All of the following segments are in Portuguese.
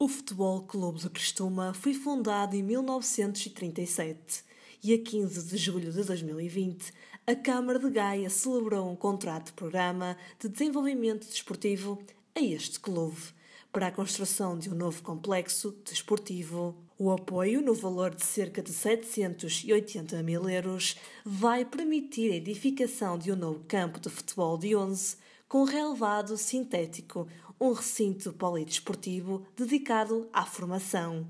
O Futebol Clube do Cristuma foi fundado em 1937 e, a 15 de julho de 2020, a Câmara de Gaia celebrou um contrato-programa de desenvolvimento desportivo a este clube para a construção de um novo complexo desportivo. O apoio, no valor de cerca de 780 mil euros, vai permitir a edificação de um novo campo de futebol de 11 com relevado sintético, um recinto polidesportivo dedicado à formação.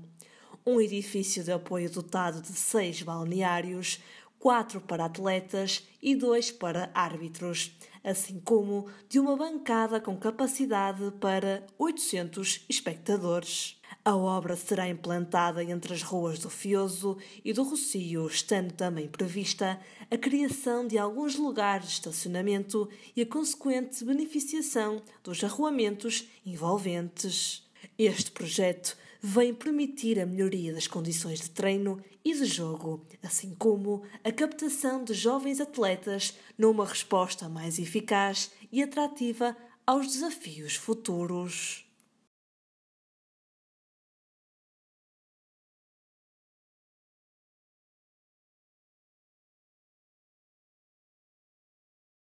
Um edifício de apoio dotado de seis balneários, quatro para atletas e dois para árbitros, assim como de uma bancada com capacidade para 800 espectadores. A obra será implantada entre as ruas do Fioso e do Rocio, estando também prevista a criação de alguns lugares de estacionamento e a consequente beneficiação dos arruamentos envolventes. Este projeto vem permitir a melhoria das condições de treino e de jogo, assim como a captação de jovens atletas numa resposta mais eficaz e atrativa aos desafios futuros.